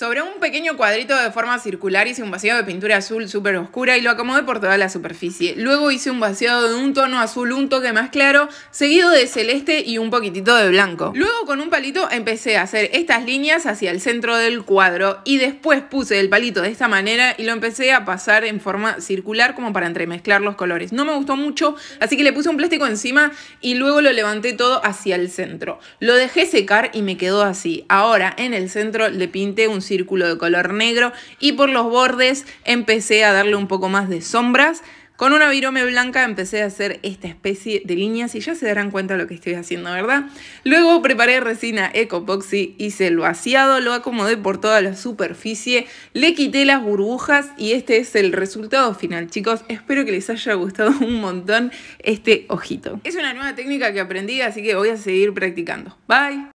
Sobre un pequeño cuadrito de forma circular hice un vaciado de pintura azul súper oscura y lo acomodé por toda la superficie. Luego hice un vaciado de un tono azul un toque más claro, seguido de celeste y un poquitito de blanco. Luego con un palito empecé a hacer estas líneas hacia el centro del cuadro y después puse el palito de esta manera y lo empecé a pasar en forma circular como para entremezclar los colores. No me gustó mucho, así que le puse un plástico encima y luego lo levanté todo hacia el centro. Lo dejé secar y me quedó así. Ahora en el centro le pinté un círculo de color negro y por los bordes empecé a darle un poco más de sombras. Con una virome blanca empecé a hacer esta especie de líneas y ya se darán cuenta lo que estoy haciendo, ¿verdad? Luego preparé resina Ecopoxy, hice el vaciado, lo acomodé por toda la superficie, le quité las burbujas y este es el resultado final, chicos. Espero que les haya gustado un montón este ojito. Es una nueva técnica que aprendí, así que voy a seguir practicando. Bye!